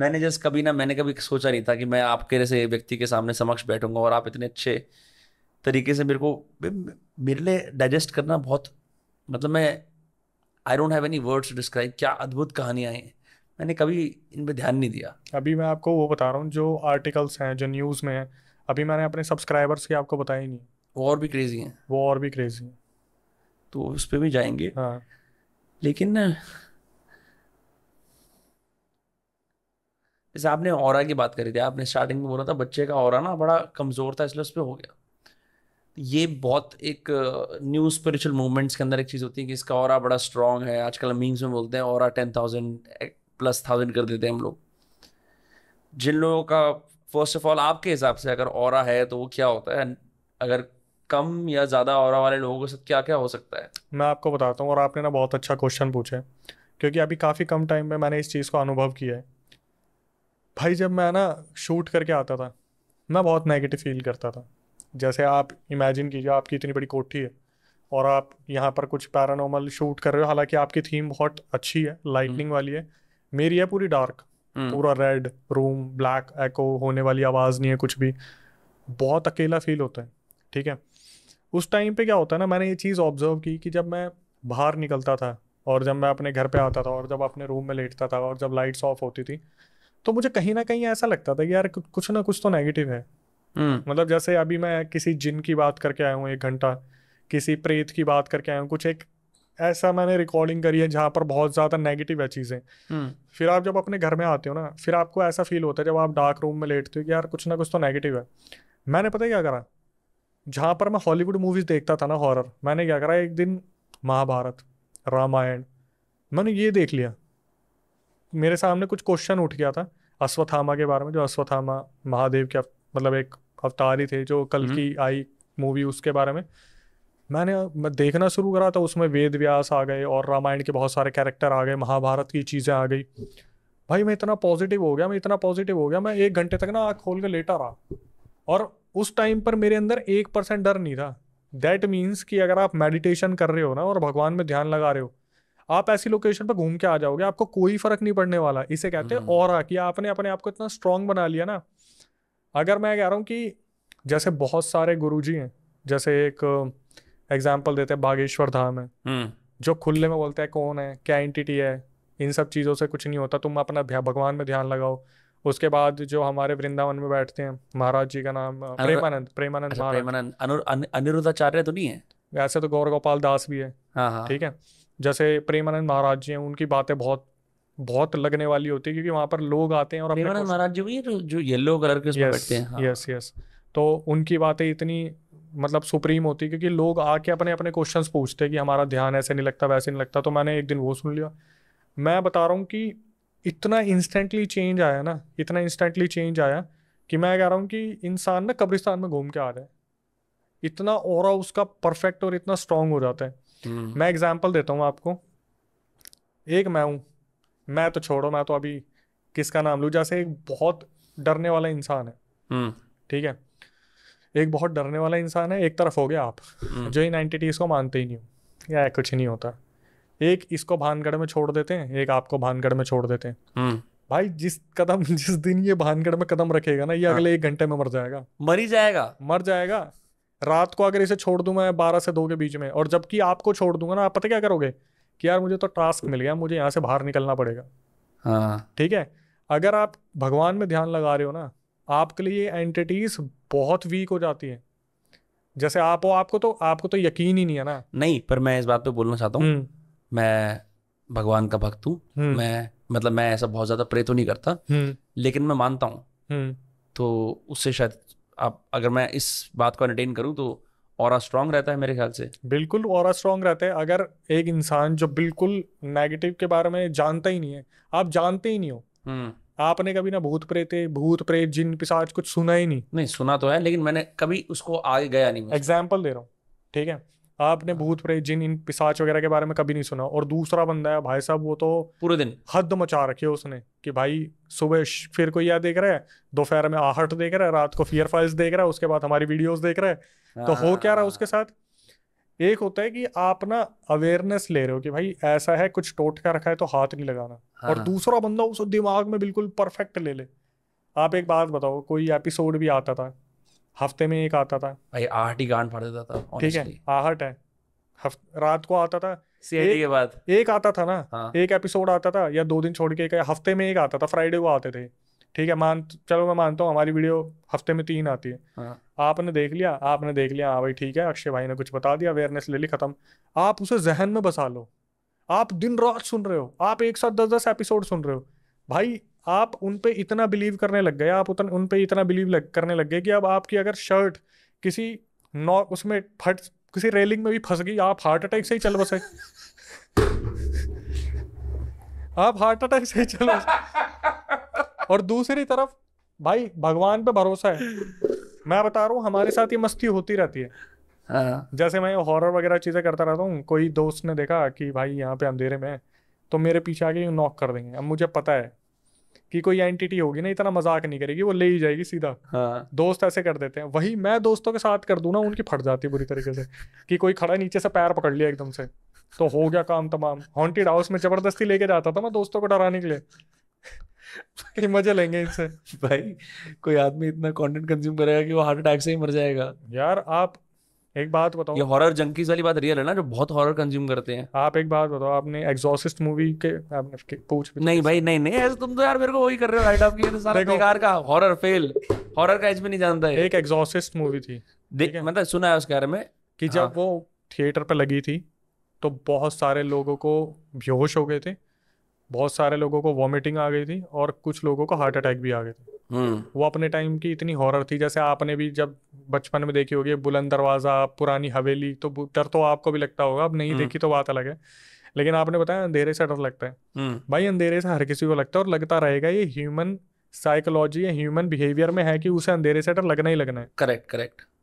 मैंने जस्ट कभी ना मैंने कभी सोचा नहीं था कि मैं आपके जैसे व्यक्ति के सामने समक्ष बैठूंगा और आप इतने अच्छे तरीके से मेरे को मेरे लिए डाइजेस्ट करना बहुत मतलब मैं I don't have any words describe क्या अद्भुत कहानियाँ हैं मैंने कभी इन पर ध्यान नहीं दिया अभी मैं आपको वो बता रहा हूँ जो आर्टिकल्स हैं जो न्यूज़ में हैं अभी मैंने अपने सब्सक्राइबर्स की आपको बताया ही नहीं वो और भी क्रेजी हैं वो और भी क्रेजी हैं तो उस पर भी जाएंगे हाँ लेकिन जैसे आपने और की बात करी थी आपने स्टार्टिंग में बोला था बच्चे का और ना बड़ा कमज़ोर था इसलिए उस पर हो गया ये बहुत एक न्यू स्पिरिचुअल मूवमेंट्स के अंदर एक चीज़ होती है कि इसका और बड़ा स्ट्रॉन्ग है आजकल मीम्स में बोलते हैं और टेन थाउजेंड प्लस थाउजेंड कर देते हैं हम लोग जिन लोगों का फर्स्ट ऑफ ऑल आपके हिसाब से अगर और है तो वो क्या होता है अगर कम या ज़्यादा और वाले लोगों के साथ क्या क्या हो सकता है मैं आपको बताता हूँ और आपने ना बहुत अच्छा क्वेश्चन पूछा है क्योंकि अभी काफ़ी कम टाइम में मैंने इस चीज़ को अनुभव किया है भाई जब मैं ना शूट करके आता था मैं बहुत नेगेटिव फील करता था जैसे आप इमेजिन कीजिए आपकी इतनी बड़ी कोठी है और आप यहाँ पर कुछ पैरानॉर्मल शूट कर रहे हो हालांकि आपकी थीम बहुत अच्छी है लाइटनिंग हम्म। वाली है मेरी है पूरी डार्क हम्म। पूरा रेड रूम ब्लैक एको होने वाली आवाज़ नहीं है कुछ भी बहुत अकेला फील होता है ठीक है उस टाइम पे क्या होता है ना मैंने ये चीज़ ऑब्जर्व की कि जब मैं बाहर निकलता था और जब मैं अपने घर पे आता था और जब अपने रूम में लेटता था और जब लाइट्स ऑफ होती थी तो मुझे कहीं ना कहीं ऐसा लगता था कि यार कुछ ना कुछ तो नेगेटिव है हम्म। मतलब जैसे अभी मैं किसी जिन की बात करके आया हूँ एक घंटा किसी प्रेत की बात करके आया हूँ कुछ एक ऐसा मैंने रिकॉर्डिंग करी है जहाँ पर बहुत ज़्यादा नेगेटिव है चीज़ें हम्म। फिर आप जब अपने घर में आते हो ना फिर आपको ऐसा फील होता है जब आप डार्क रूम में लेटते हो कि यार कुछ ना कुछ तो नेगेटिव है मैंने पता क्या करा जहाँ पर मैं हॉलीवुड मूवीज़ देखता था ना हॉरर मैंने क्या करा एक दिन महाभारत रामायण मैंने ये देख लिया मेरे सामने कुछ क्वेश्चन उठ गया था अश्वत्थामा के बारे में जो अश्वत्थामा महादेव के मतलब एक अवतार ही थे जो कल हम्म। की आई मूवी उसके बारे में मैंने मैं देखना शुरू करा था तो उसमें वेद व्यास आ गए और रामायण के बहुत सारे कैरेक्टर आ गए महाभारत की चीज़ें आ गई भाई मैं इतना पॉजिटिव हो गया मैं इतना पॉजिटिव हो गया मैं एक घंटे तक ना आँख खोल के लेटा रहा और उस टाइम पर मेरे अंदर एक परसेंट डर नहीं था दैट मीन्स कि अगर आप मेडिटेशन कर रहे हो ना और भगवान में ध्यान लगा रहे हो आप ऐसी लोकेशन पर घूम के आ जाओगे आपको कोई फर्क नहीं पड़ने वाला इसे कहते हैं और हम्म। कि आपने अपने आप को इतना स्ट्रांग बना लिया ना अगर मैं कह रहा हूँ कि जैसे बहुत सारे गुरु हैं जैसे एक एग्जाम्पल देते हैं बागेश्वर धाम है हम्म। जो खुले में बोलते हैं कौन है क्या एंटिटी है इन सब चीज़ों से कुछ नहीं होता तुम अपना भगवान में ध्यान लगाओ उसके बाद जो हमारे वृंदावन में बैठते हैं महाराज जी का नाम प्रेमानंद प्रेमानंद अच्छा, प्रेमानंद अनिरुद्धाचार्य तो नहीं है वैसे तो गौर गोपाल दास भी है हाँ, हाँ। ठीक है जैसे प्रेमानंद महाराज जी हैं उनकी बातें बहुत बहुत लगने वाली होती है क्योंकि वहाँ पर लोग आते हैं और प्रेमानंद महाराज जी वही तो, जो येलो कलर के yes, बैठते हैं यस हाँ। यस तो उनकी बातें इतनी मतलब सुप्रीम होती है क्योंकि लोग आके अपने अपने क्वेश्चन पूछते हैं कि हमारा ध्यान ऐसे नहीं लगता वैसे नहीं लगता तो मैंने एक दिन वो सुन लिया मैं बता रहा हूँ कि इतना इंस्टेंटली चेंज आया ना इतना इंस्टेंटली चेंज आया कि मैं कह रहा हूँ कि इंसान ना कब्रिस्तान में घूम के आ रहा है इतना और उसका परफेक्ट और इतना स्ट्रांग हो जाता है हम्म। मैं एग्जाम्पल देता हूँ आपको एक मैं हूँ मैं तो छोड़ो मैं तो अभी किसका नाम लू जैसे एक बहुत डरने वाला इंसान है हम्म। ठीक है एक बहुत डरने वाला इंसान है एक तरफ हो गया आप हम्म। जो इन एंटिटीज को मानते ही नहीं या कुछ नहीं होता एक इसको भानगढ़ में छोड़ देते हैं एक आपको भानगढ़ में छोड़ देते हैं भाई जिस कदम जिस दिन ये भानगढ़ में कदम रखेगा ना ये हाँ। अगले एक घंटे में मर जाएगा मर ही जाएगा मर जाएगा रात को अगर इसे छोड़ दूंगा मैं बारह से दो के बीच में और जबकि आपको छोड़ दूंगा ना आप पता क्या करोगे कि यार मुझे तो टास्क मिल गया मुझे यहाँ से बाहर निकलना पड़ेगा हाँ ठीक है अगर आप भगवान में ध्यान लगा रहे हो ना आपके लिए एंटिटीज बहुत वीक हो जाती है जैसे आप हो आपको तो आपको तो यकीन ही नहीं है ना नहीं पर मैं इस बात पे बोलना चाहता हूँ हम्म। मैं भगवान का भक्त हूँ हम्म। मैं मतलब मैं ऐसा बहुत ज्यादा प्रे तो नहीं करता हम्म। लेकिन मैं मानता हूँ तो उससे शायद आप अगर मैं इस बात को एंटरटेन करूँ तो और स्ट्रांग रहता है मेरे ख्याल से बिल्कुल और स्ट्रांग रहता है अगर एक इंसान जो बिल्कुल नेगेटिव के बारे में जानता ही नहीं है आप जानते ही नहीं हो हम्म। आपने कभी ना भूत प्रेत भूत प्रेत जिन पिसाज कुछ सुना ही नहीं नहीं सुना तो है लेकिन मैंने कभी उसको आगे गया नहीं एग्जाम्पल दे रहा हूँ ठीक है आपने हाँ। भूत प्रेत जिन इन पिसाच वगैरह के बारे में कभी नहीं सुना और दूसरा बंदा है भाई साहब वो तो पूरे दिन हद मचा रखी है उसने कि भाई सुबह फिर कोई यह देख रहा है दोपहर में आहट देख रहा है रात को फियर फाइल्स देख रहा है उसके बाद हमारी वीडियोस देख रहा है तो हो क्या रहा है उसके साथ एक होता है कि आप ना अवेयरनेस ले रहे हो कि भाई ऐसा है कुछ टोट का रखा है तो हाथ नहीं लगाना हाँ, और हाँ। दूसरा बंदा उस दिमाग में बिल्कुल परफेक्ट ले ले आप एक बात बताओ कोई एपिसोड भी आता था हफ्ते में एक आता था भाई आहट ही गांड फाड़ देता था ठीक है आहट है रात को आता था एक, के बाद एक आता था ना हाँ। एक एपिसोड आता था या दो दिन छोड़ के एक हफ्ते में एक आता था फ्राइडे को आते थे ठीक है मान चलो मैं मानता हूँ हमारी वीडियो हफ्ते में तीन आती है हाँ। आपने देख लिया आपने देख लिया हाँ भाई ठीक है अक्षय भाई ने कुछ बता दिया अवेयरनेस ले ली खत्म आप उसे जहन में बसा लो आप दिन रात सुन रहे हो आप एक साथ दस दस एपिसोड सुन रहे हो भाई आप उन पे इतना बिलीव करने लग गए आप उतन उन पे इतना बिलीव लग, करने लग गए कि अब आपकी अगर शर्ट किसी नौ उसमें फट किसी रेलिंग में भी फंस गई आप हार्ट अटैक से ही चल बसे आप हार्ट अटैक से ही चल बसे और दूसरी तरफ भाई भगवान पे भरोसा है मैं बता रहा हूँ हमारे साथ ये मस्ती होती रहती है हाँ। जैसे मैं हॉरर वगैरह चीज़ें करता रहता हूँ कोई दोस्त ने देखा कि भाई यहाँ पे अंधेरे में तो मेरे पीछे आके नॉक कर देंगे अब मुझे पता है कि कोई एंटिटी होगी ना इतना मजाक नहीं करेगी वो ले ही जाएगी सीधा हाँ। दोस्त ऐसे कर देते हैं वही मैं दोस्तों के साथ कर दू ना उनकी फट जाती है बुरी तरीके से कि कोई खड़ा नीचे से पैर पकड़ लिया एकदम से तो हो गया काम तमाम हॉन्टेड हाउस में जबरदस्ती लेके जाता था मैं दोस्तों को डराने के लिए मजे लेंगे इनसे भाई कोई आदमी इतना कंटेंट कंज्यूम करेगा कि वो हार्ट अटैक से ही मर जाएगा यार आप एक बात बताओ ये हॉरर जंकीज वाली बात रियल है ना जो बहुत हॉरर कंज्यूम करते हैं आप एक बात बताओ आपने एग्जॉसिस्ट मूवी के आपने के, पूछ नहीं भाई नहीं नहीं ऐसे तुम तो यार मेरे को वही कर रहे हो राइट ऑफ बेकार का हॉरर फेल हॉरर का एज भी नहीं जानता है एक एग्जॉसिस्ट मूवी थी देख मतलब सुना है उसके बारे में कि जब हाँ। वो थिएटर पर लगी थी तो बहुत सारे लोगों को बेहोश हो गए थे बहुत सारे लोगों को वॉमिटिंग आ गई थी और कुछ लोगों को हार्ट अटैक भी आ गए थे हम्म। वो अपने टाइम की इतनी हॉरर थी जैसे आपने भी जब बचपन में देखी होगी बुलंद दरवाजा पुरानी हवेली तो डर तो आपको भी लगता होगा अब नहीं हम्म। देखी तो बात अलग है लेकिन आपने बताया अंधेरे से डर लगता है हम्म। भाई अंधेरे से हर किसी को लगता है और लगता रहेगा ये ह्यूमन साइकोलॉजी या ह्यूमन बिहेवियर में है कि उसे अंधेरे से डर लगना ही लगना है करेक्ट करेक्ट